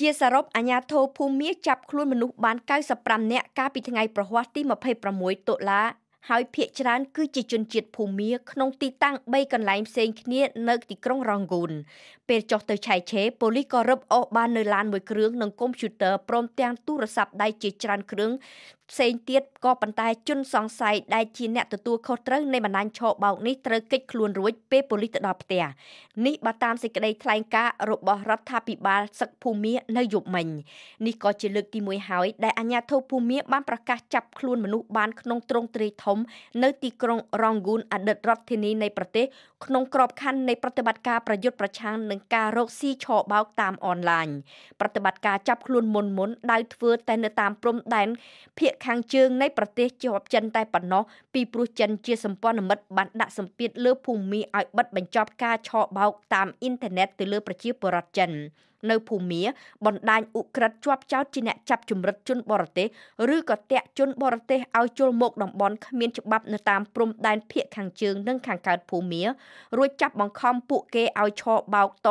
ជាសរុបអាញាធរភូមិមេចាប់ខ្លួនមនុស្សបាន95នាក់កាលពីថ្ងៃប្រហ័សទី26តុលាហើយភ្នាក់ច្រើនគឺជាជនជាតិភូមាក្នុងទីតាំង3កន្លែងផ្សេងគ្នានៅទីក្រុងរងហ្គូន ពេលចុះទៅឆៃឆេប៉ូលីសក៏រឹបអូសបាននៅឡានមួយគ្រឿងនិងកុំព្យូទ័រព្រមទាំងទូរស័ព្ទដៃជាច្រើនគ្រឿងផ្សេងទៀតក៏ប៉ុន្តែជនសង្ស័យដែលជាអ្នកទទួលខុសត្រូវនៃបណ្ដាញឆោបោកនេះត្រូវកិច្ចខ្លួនរួចពេលប៉ូលីសទៅដល់ផ្ទះនេះបើតាមសេចក្តីថ្លែងការណ៍របស់រដ្ឋាភិបាលសឹកភូមានៅយប់មិញនេះក៏ជាលើកទី1ហើយដែលអាជ្ញាធរភូមាបានប្រកាសចាប់ខ្លួនមនុស្សបានក្នុងទ្រង់ទ្រាយធំមនៅទីក្រុងរងហ្គូនអតីតរដ្ឋធានីនៃប្រទេសក្នុងក្របខ័ណ្ឌនៃប្រតិបត្តិការប្រយុទ្ធប្រឆាំងនឹងការរកស៊ីឆបោកតាមអនឡាញប្រតិបត្តិការចាប់ខ្លួនមុនមុនដៅធ្វើតែនៅតាមព្រំដែនភៀកខាងជើងនៃប្រទេសជាប់ចិនតែប៉ុណ្ណោះពីព្រោះចិនជាសម្ព័ន្ធមិត្តបានដាក់សម្ពាធលើភូមិឲ្យបិទបញ្ចប់ការឆបោកតាមអ៊ីនធឺណិតទៅលើប្រជាពលរដ្ឋចិន។នៅភូមាបណ្ដាញអ ுக ្រិតជាប់ចោតជាអ្នកចាប់ចម្រិតជន បរទេសឬក៏តាក់ជនបរទេសឲ្យចូលមកតំបន់គ្មានច្បាប់នៅតាមព្រំដែនភៀកខាងជើងនិងខាងកើតភូមារួចចាប់បង្ខំពួកគេឲ្យឈរបោកត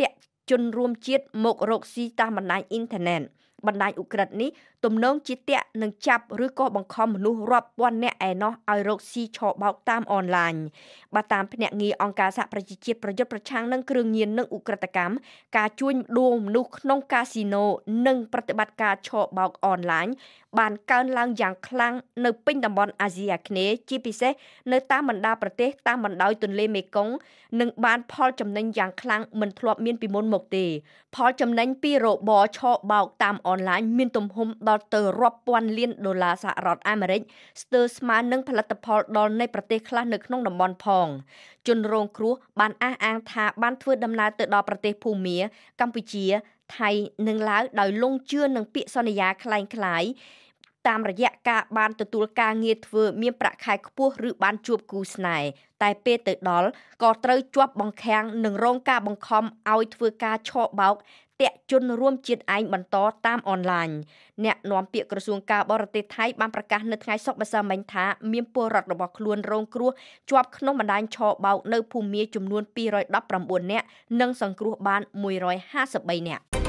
តាក់ជនរួមជាតិមករកស៊ីតាមបណ្ដាញអ៊ីនធឺណិតបណ្ដាញអ ுக ្រិតនេះទំនងជាតាក់នឹងចាប់ឬក៏បង្ខំមនុស្សរាប់ពាន់នាក់ឯណោះឲ្យរកស៊ីឆោបោកតាមអនឡាញបើតាមភ្នាក់ងារអង្គការសហប្រជាជាតិប្រយុទ្ធប្រឆាំងនឹងគ្រឿងញៀននិងអ ுக ្រិតកម្មការជួញដូរមនុស្សក្នុងកាស៊ីណូនិងប្រតិបត្តិការឆោបោកអនឡាញបានកើនឡើងយ៉ាងខ្លាំងនៅពេញតំបន់អាស៊ីអាគ្នេយ៍ជាពិសេសនៅតាមបណ្ដាប្រទេសតាមបណ្ដោយទន្លេមេគង្គនិងបានផលចំណេញយ៉ាងខ្លាំងមិនធ្លាប់មានពីមុនមកទេ ផលចំណេញពីរបរឆោបោកតាមអនអនឡាញមានទំហំដល់ទៅរាប់ពាន់លានដុល្លារសហរដ្ឋអាមេរិកស្ទើរស្មើនឹងផលិតផលដល់នៃប្រទេសខ្លះនៅក្នុងតំបន់ផង ជនរងគ្រោះបានអះអាងថាបានធ្វើដំណើរទៅដល់ប្រទេសភូមាកម្ពុជា ថៃនិងឡាវដោយលងជឿនឹងពាក្យសន្យាคล้ายៗតាមរយៈការបានទទួលការងារធ្វើ មានប្រាក់ខែ ខ្ពស់ឬបានជួបគូស្នេហ៍តែ ពេលទៅដល់ក៏ត្រូវជាប់បង្ខាំងនិងរងការបង្ខំឲ្យធ្វើការឆោបបោកផ្ទះជនរួមជាតិឯងបន្តតាមអនឡាញអ្នកនាំពាក្យក្រសួងការបរទេសថៃបានប្រកាសនៅថ្ងៃសុក្រម្សិលមិញថាមានពលរដ្ឋរបស់ខ្លួនរងគ្រោះជាប់ក្នុងបណ្ដាញឆបោកនៅភូមាចំនួន219នាក់និងសង្គ្រោះបាន153នាក់